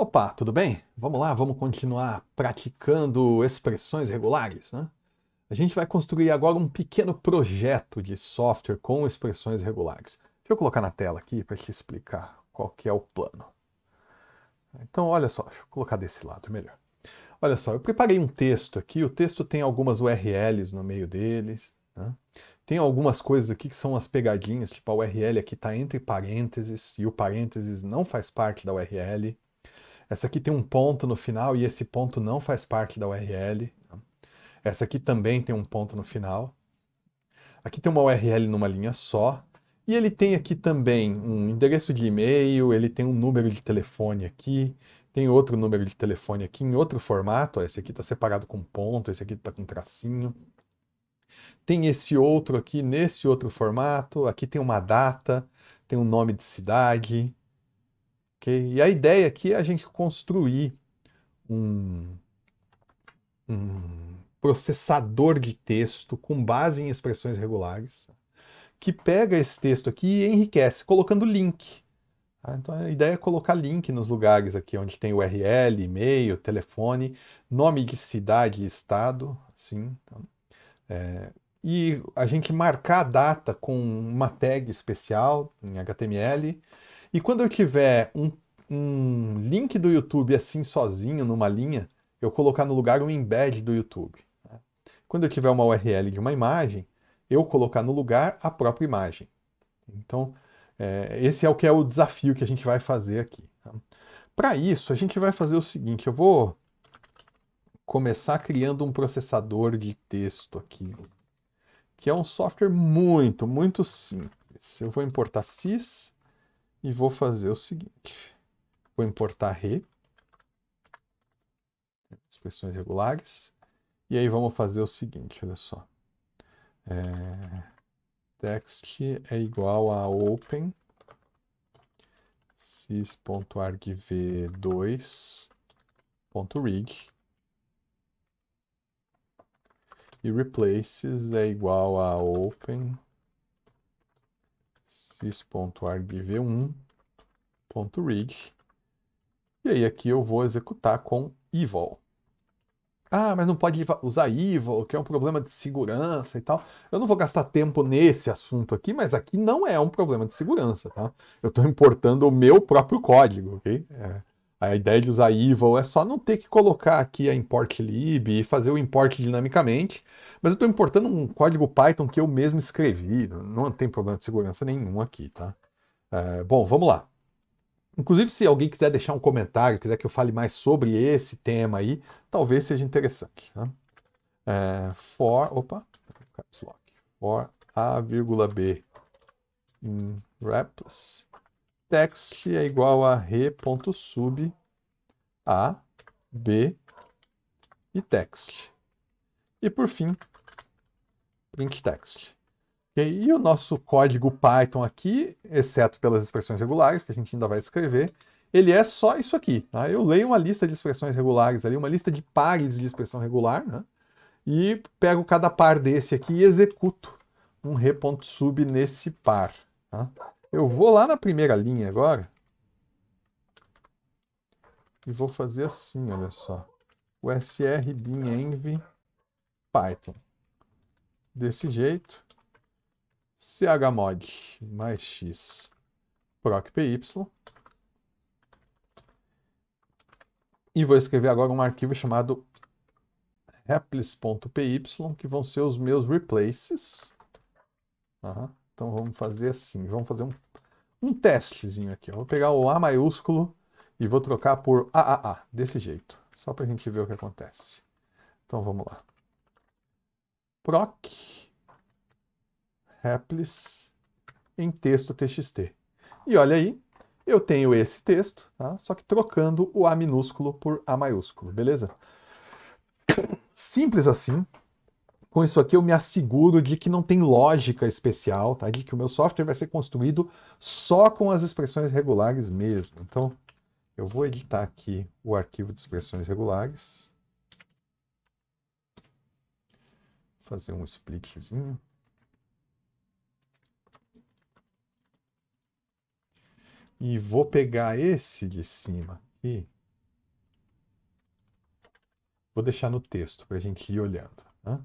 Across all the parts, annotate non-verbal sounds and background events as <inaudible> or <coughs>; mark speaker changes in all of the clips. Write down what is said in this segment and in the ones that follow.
Speaker 1: Opa, tudo bem? Vamos lá, vamos continuar praticando expressões regulares, né? A gente vai construir agora um pequeno projeto de software com expressões regulares. Deixa eu colocar na tela aqui para te explicar qual que é o plano. Então, olha só, deixa eu colocar desse lado, melhor. Olha só, eu preparei um texto aqui, o texto tem algumas URLs no meio deles, né? Tem algumas coisas aqui que são as pegadinhas, tipo a URL aqui está entre parênteses e o parênteses não faz parte da URL, essa aqui tem um ponto no final e esse ponto não faz parte da URL. Tá? Essa aqui também tem um ponto no final. Aqui tem uma URL numa linha só. E ele tem aqui também um endereço de e-mail, ele tem um número de telefone aqui, tem outro número de telefone aqui em outro formato. Ó, esse aqui está separado com ponto, esse aqui está com tracinho. Tem esse outro aqui nesse outro formato. Aqui tem uma data, tem um nome de cidade, e a ideia aqui é a gente construir um, um processador de texto com base em expressões regulares que pega esse texto aqui e enriquece, colocando link. Tá? Então a ideia é colocar link nos lugares aqui onde tem URL, e-mail, telefone, nome de cidade e estado, assim. Então, é, e a gente marcar a data com uma tag especial em HTML e quando eu tiver um, um link do YouTube assim sozinho, numa linha, eu colocar no lugar um embed do YouTube. Né? Quando eu tiver uma URL de uma imagem, eu colocar no lugar a própria imagem. Então, é, esse é o que é o desafio que a gente vai fazer aqui. Tá? Para isso, a gente vai fazer o seguinte: eu vou começar criando um processador de texto aqui, que é um software muito, muito simples. Eu vou importar sys e vou fazer o seguinte. Vou importar re, expressões regulares, e aí vamos fazer o seguinte, olha só. É, text é igual a open sys.argv2.rig e replaces é igual a open sys.argv1.rig. E aí aqui eu vou executar com evil. Ah, mas não pode usar evil, que é um problema de segurança e tal. Eu não vou gastar tempo nesse assunto aqui, mas aqui não é um problema de segurança, tá? Eu estou importando o meu próprio código, ok? É, a ideia de usar evil é só não ter que colocar aqui a import lib e fazer o import dinamicamente, mas eu estou importando um código Python que eu mesmo escrevi, não tem problema de segurança nenhum aqui, tá? É, bom, vamos lá. Inclusive, se alguém quiser deixar um comentário, quiser que eu fale mais sobre esse tema aí, talvez seja interessante. Né? É, for, opa, caps lock, for a vírgula b in reps text é igual a re.sub a, b e text. E por fim, print text. Okay? E o nosso código Python aqui, exceto pelas expressões regulares, que a gente ainda vai escrever, ele é só isso aqui. Tá? Eu leio uma lista de expressões regulares ali, uma lista de pares de expressão regular, né? e pego cada par desse aqui e executo um re.sub nesse par. Tá? Eu vou lá na primeira linha agora. E vou fazer assim, olha só. O SR bin env Python. Desse jeito. chmod mais x proc py. E vou escrever agora um arquivo chamado replis.py, que vão ser os meus replaces. Uhum. Então vamos fazer assim, vamos fazer um, um testezinho aqui. Eu vou pegar o A maiúsculo e vou trocar por AAA, desse jeito, só para a gente ver o que acontece. Então vamos lá. Proc Replis em texto txt. E olha aí, eu tenho esse texto, tá? só que trocando o A minúsculo por A maiúsculo, beleza? <coughs> Simples assim, com isso aqui eu me asseguro de que não tem lógica especial, tá? De que o meu software vai ser construído só com as expressões regulares mesmo. Então, eu vou editar aqui o arquivo de expressões regulares. Fazer um splitzinho. E vou pegar esse de cima aqui. Vou deixar no texto para a gente ir olhando. Né?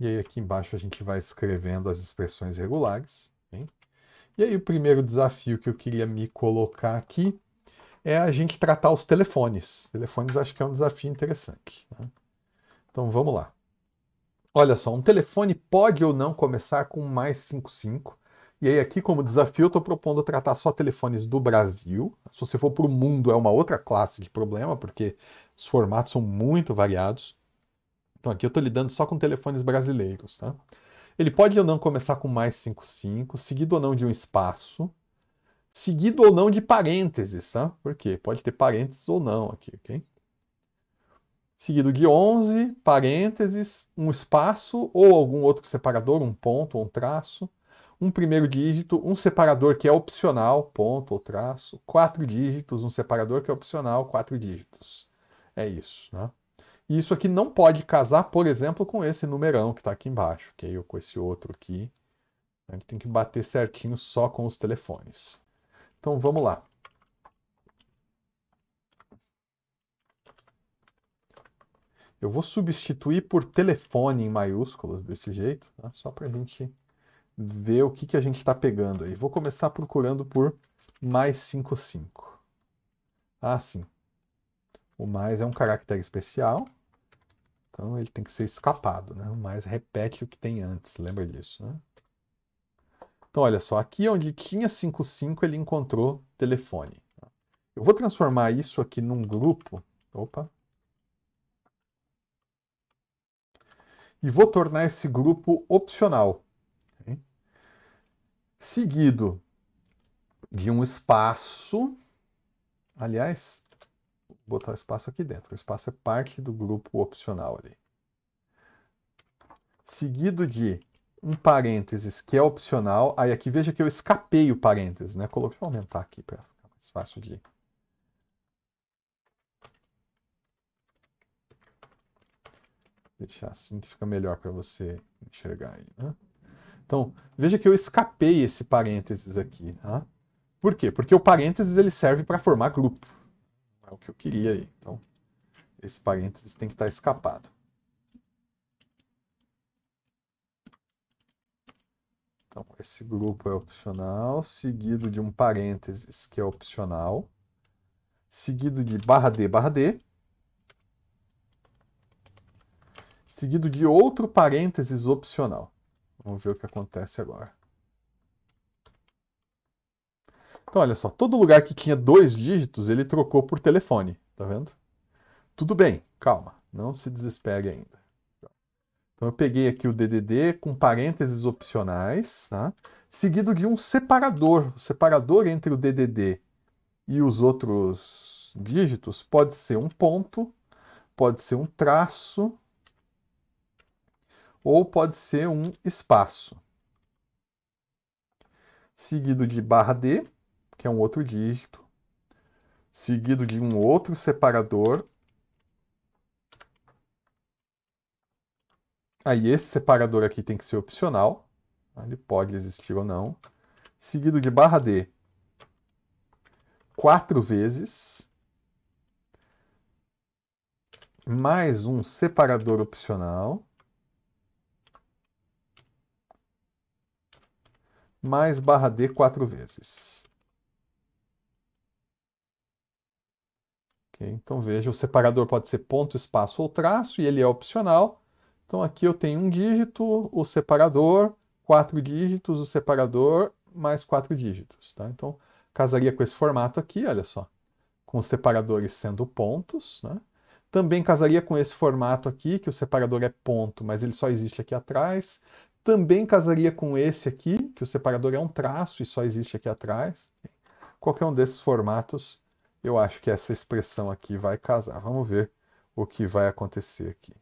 Speaker 1: E aí aqui embaixo a gente vai escrevendo as expressões regulares. Hein? E aí o primeiro desafio que eu queria me colocar aqui é a gente tratar os telefones. Telefones acho que é um desafio interessante. Né? Então vamos lá. Olha só, um telefone pode ou não começar com mais 55. E aí aqui como desafio eu estou propondo tratar só telefones do Brasil. Se você for para o mundo é uma outra classe de problema, porque os formatos são muito variados. Então aqui eu estou lidando só com telefones brasileiros, tá? Ele pode ou não começar com mais 55, seguido ou não de um espaço, seguido ou não de parênteses, tá? Por quê? Pode ter parênteses ou não aqui, ok? Seguido de 11, parênteses, um espaço ou algum outro separador, um ponto ou um traço, um primeiro dígito, um separador que é opcional, ponto ou traço, quatro dígitos, um separador que é opcional, quatro dígitos. É isso, né? E isso aqui não pode casar, por exemplo, com esse numerão que está aqui embaixo, ok? Ou com esse outro aqui. A né? gente tem que bater certinho só com os telefones. Então vamos lá. Eu vou substituir por telefone em maiúsculas desse jeito, tá? só para a gente ver o que, que a gente está pegando aí. Vou começar procurando por mais 55. Ah, sim. O mais é um caractere especial. Então ele tem que ser escapado, né? mas repete o que tem antes, lembra disso. Né? Então olha só, aqui é onde tinha 55 ele encontrou telefone. Eu vou transformar isso aqui num grupo. Opa! E vou tornar esse grupo opcional. Okay? Seguido de um espaço. Aliás, botar o espaço aqui dentro. O espaço é parte do grupo opcional ali. Seguido de um parênteses que é opcional. Aí aqui veja que eu escapei o parênteses, né? Coloquei, vou aumentar aqui para ficar mais fácil de. Deixar assim que fica melhor para você enxergar aí, né? Então, veja que eu escapei esse parênteses aqui, tá? Por quê? Porque o parênteses ele serve para formar grupo é o que eu queria aí. Então, esse parênteses tem que estar tá escapado. Então, esse grupo é opcional, seguido de um parênteses que é opcional, seguido de barra D, barra D, seguido de outro parênteses opcional. Vamos ver o que acontece agora. Então, olha só, todo lugar que tinha dois dígitos, ele trocou por telefone, tá vendo? Tudo bem, calma, não se desespere ainda. Então, eu peguei aqui o DDD com parênteses opcionais, tá? seguido de um separador. O separador entre o DDD e os outros dígitos pode ser um ponto, pode ser um traço, ou pode ser um espaço. Seguido de barra D, que é um outro dígito, seguido de um outro separador. Aí esse separador aqui tem que ser opcional, tá? ele pode existir ou não, seguido de barra D quatro vezes, mais um separador opcional, mais barra D quatro vezes. Okay, então veja, o separador pode ser ponto, espaço ou traço, e ele é opcional. Então aqui eu tenho um dígito, o separador, quatro dígitos, o separador, mais quatro dígitos. Tá? Então casaria com esse formato aqui, olha só, com os separadores sendo pontos. Né? Também casaria com esse formato aqui, que o separador é ponto, mas ele só existe aqui atrás. Também casaria com esse aqui, que o separador é um traço e só existe aqui atrás. Qualquer um desses formatos eu acho que essa expressão aqui vai casar. Vamos ver o que vai acontecer aqui.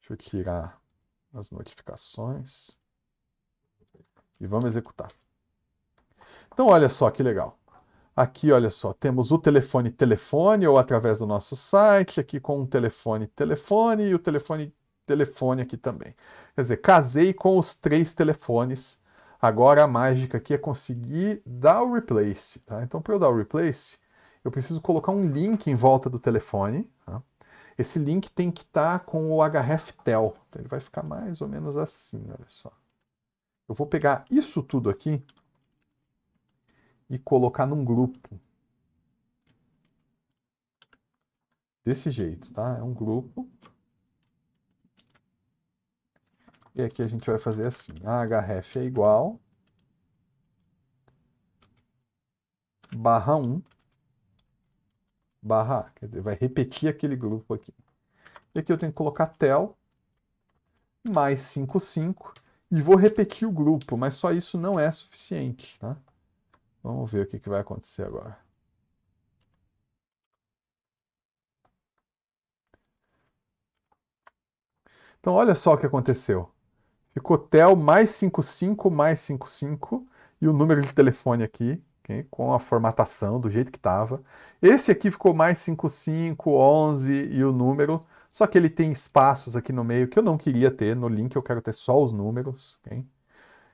Speaker 1: Deixa eu tirar as notificações. E vamos executar. Então, olha só que legal. Aqui, olha só, temos o telefone telefone ou através do nosso site, aqui com o telefone telefone e o telefone telefone aqui também. Quer dizer, casei com os três telefones. Agora a mágica aqui é conseguir dar o replace, tá? Então, para eu dar o replace, eu preciso colocar um link em volta do telefone. Tá? Esse link tem que estar tá com o href Então, ele vai ficar mais ou menos assim, olha só. Eu vou pegar isso tudo aqui e colocar num grupo. Desse jeito, tá? É um grupo. E aqui a gente vai fazer assim. A href é igual barra 1 barra A. Quer dizer, vai repetir aquele grupo aqui. E aqui eu tenho que colocar tel mais 5, 5 e vou repetir o grupo, mas só isso não é suficiente. Tá? Vamos ver o que, que vai acontecer agora. Então, olha só o que aconteceu. Ficou tel mais 55 mais 55 e o número de telefone aqui okay? com a formatação do jeito que estava. Esse aqui ficou mais 55, 11 e o número, só que ele tem espaços aqui no meio que eu não queria ter. No link eu quero ter só os números. Okay?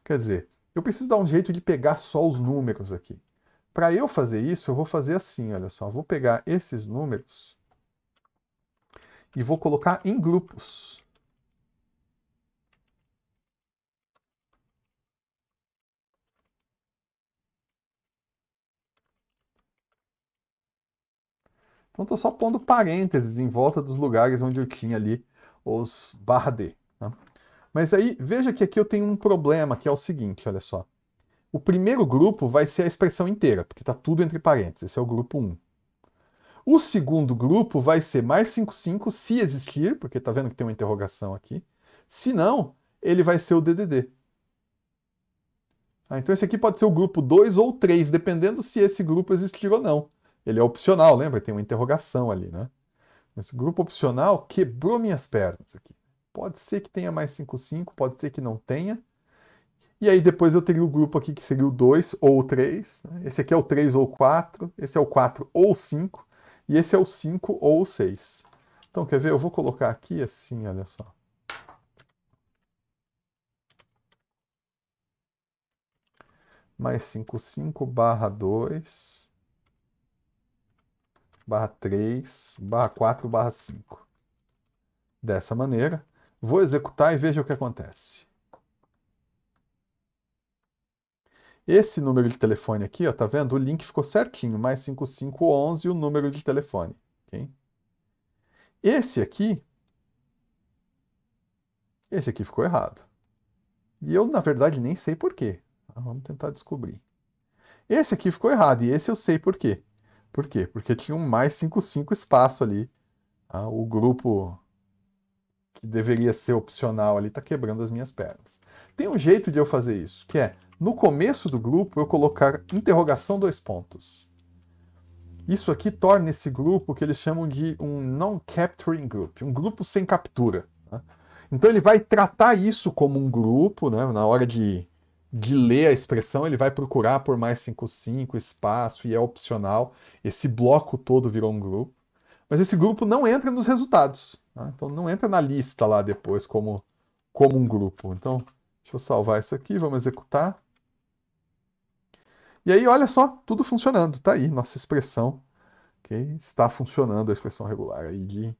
Speaker 1: Quer dizer, eu preciso dar um jeito de pegar só os números aqui. Para eu fazer isso, eu vou fazer assim, olha só. Vou pegar esses números e vou colocar em grupos. Então estou só pondo parênteses em volta dos lugares onde eu tinha ali os barra D. Né? Mas aí, veja que aqui eu tenho um problema, que é o seguinte, olha só. O primeiro grupo vai ser a expressão inteira, porque está tudo entre parênteses, esse é o grupo 1. O segundo grupo vai ser mais 55, se existir, porque está vendo que tem uma interrogação aqui. Se não, ele vai ser o DDD. Ah, então esse aqui pode ser o grupo 2 ou 3, dependendo se esse grupo existir ou não. Ele é opcional, lembra? Tem uma interrogação ali, né? Mas grupo opcional quebrou minhas pernas aqui. Pode ser que tenha mais 5, 5, pode ser que não tenha. E aí depois eu teria o grupo aqui que seria o 2 ou o 3. Né? Esse aqui é o 3 ou o 4, esse é o 4 ou o 5, e esse é o 5 ou o 6. Então, quer ver? Eu vou colocar aqui assim, olha só. Mais 5, 5 barra 2 barra 3, barra 4, barra 5. Dessa maneira, vou executar e veja o que acontece. Esse número de telefone aqui, ó, tá vendo? O link ficou certinho, mais 5511 o número de telefone. Okay? Esse aqui, esse aqui ficou errado. E eu, na verdade, nem sei por quê. Vamos tentar descobrir. Esse aqui ficou errado, e esse eu sei por quê. Por quê? Porque tinha um mais 55 espaço ali. Tá? O grupo que deveria ser opcional ali está quebrando as minhas pernas. Tem um jeito de eu fazer isso, que é no começo do grupo eu colocar interrogação dois pontos. Isso aqui torna esse grupo que eles chamam de um non-capturing group, um grupo sem captura. Tá? Então ele vai tratar isso como um grupo, né? na hora de de ler a expressão, ele vai procurar por mais 55, espaço, e é opcional. Esse bloco todo virou um grupo. Mas esse grupo não entra nos resultados. Né? Então não entra na lista lá depois como, como um grupo. Então, deixa eu salvar isso aqui, vamos executar. E aí, olha só, tudo funcionando. Está aí nossa expressão. Okay? Está funcionando a expressão regular aí de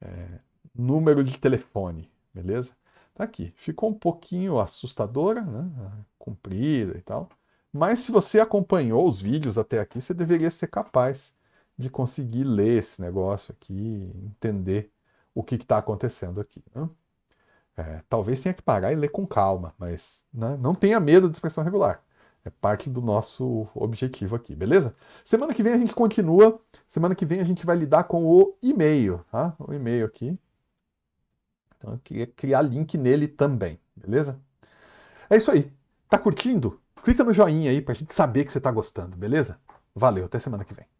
Speaker 1: é, número de telefone. Beleza? Tá aqui. Ficou um pouquinho assustadora, né? Ah, comprida e tal. Mas se você acompanhou os vídeos até aqui, você deveria ser capaz de conseguir ler esse negócio aqui, entender o que está acontecendo aqui. Né? É, talvez tenha que parar e ler com calma, mas né, não tenha medo de expressão regular. É parte do nosso objetivo aqui, beleza? Semana que vem a gente continua. Semana que vem a gente vai lidar com o e-mail, tá? O e-mail aqui. Então eu queria criar link nele também, beleza? É isso aí. Tá curtindo? Clica no joinha aí pra gente saber que você tá gostando, beleza? Valeu, até semana que vem.